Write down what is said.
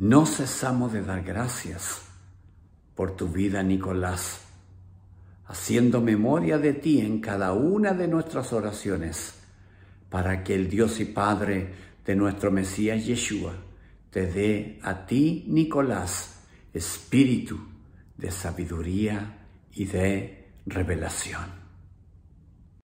No cesamos de dar gracias por tu vida, Nicolás, haciendo memoria de ti en cada una de nuestras oraciones, para que el Dios y Padre de nuestro Mesías Yeshua te dé a ti, Nicolás, espíritu de sabiduría y de revelación.